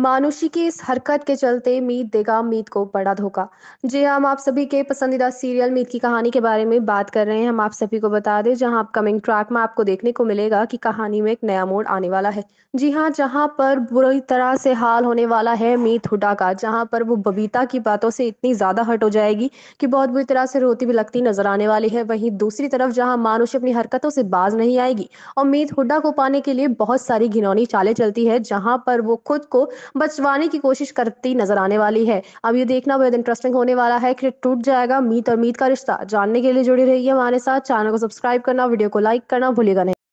मानुषी की इस हरकत के चलते मीत देगा मीत को बड़ा धोखा जी हाँ, हम आप सभी के पसंदीदा सीरियल मीत की कहानी के बारे में बात कर रहे हैं हम आप सभी को बता दें जहां अपकमिंग ट्रैक में आपको देखने को मिलेगा कि कहानी में एक नया मोड़ आने वाला है जी हाँ जहां पर बुरी तरह से हाल होने वाला है मीत हुडा का जहां पर वो बबीता की बातों से इतनी ज्यादा हट हो जाएगी कि बहुत बुरी तरह से रोती भी लगती नजर आने वाली है वहीं दूसरी तरफ जहां मानुष अपनी हरकतों से बाज नहीं आएगी और मीत हुडा को पाने के लिए बहुत सारी घिनौनी चालें चलती है जहां पर वो खुद को बचवाने की कोशिश करती नजर आने वाली है अब ये देखना बेहद इंटरेस्टिंग होने वाला है कि टूट जाएगा मीत और मीत का रिश्ता जानने के लिए जुड़ी रहिए हमारे साथ चैनल को सब्सक्राइब करना वीडियो को लाइक करना भूलेगा नहीं